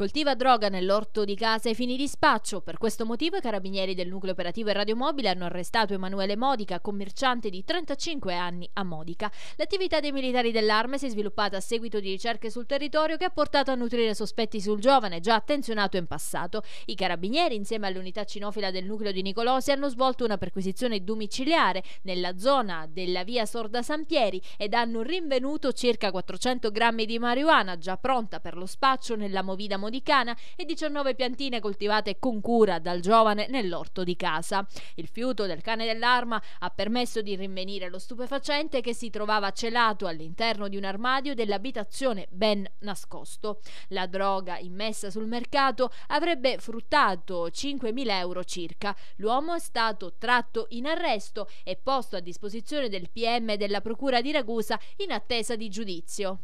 Coltiva droga nell'orto di casa e fini di spaccio. Per questo motivo i carabinieri del nucleo operativo e radiomobile hanno arrestato Emanuele Modica, commerciante di 35 anni a Modica. L'attività dei militari dell'arma si è sviluppata a seguito di ricerche sul territorio che ha portato a nutrire sospetti sul giovane, già attenzionato in passato. I carabinieri, insieme all'unità cinofila del nucleo di Nicolosi, hanno svolto una perquisizione domiciliare nella zona della via Sorda Sampieri ed hanno rinvenuto circa 400 grammi di marijuana già pronta per lo spaccio nella movida modificata di Cana e 19 piantine coltivate con cura dal giovane nell'orto di casa. Il fiuto del cane dell'arma ha permesso di rinvenire lo stupefacente che si trovava celato all'interno di un armadio dell'abitazione ben nascosto. La droga immessa sul mercato avrebbe fruttato 5.000 euro circa. L'uomo è stato tratto in arresto e posto a disposizione del PM della Procura di Ragusa in attesa di giudizio.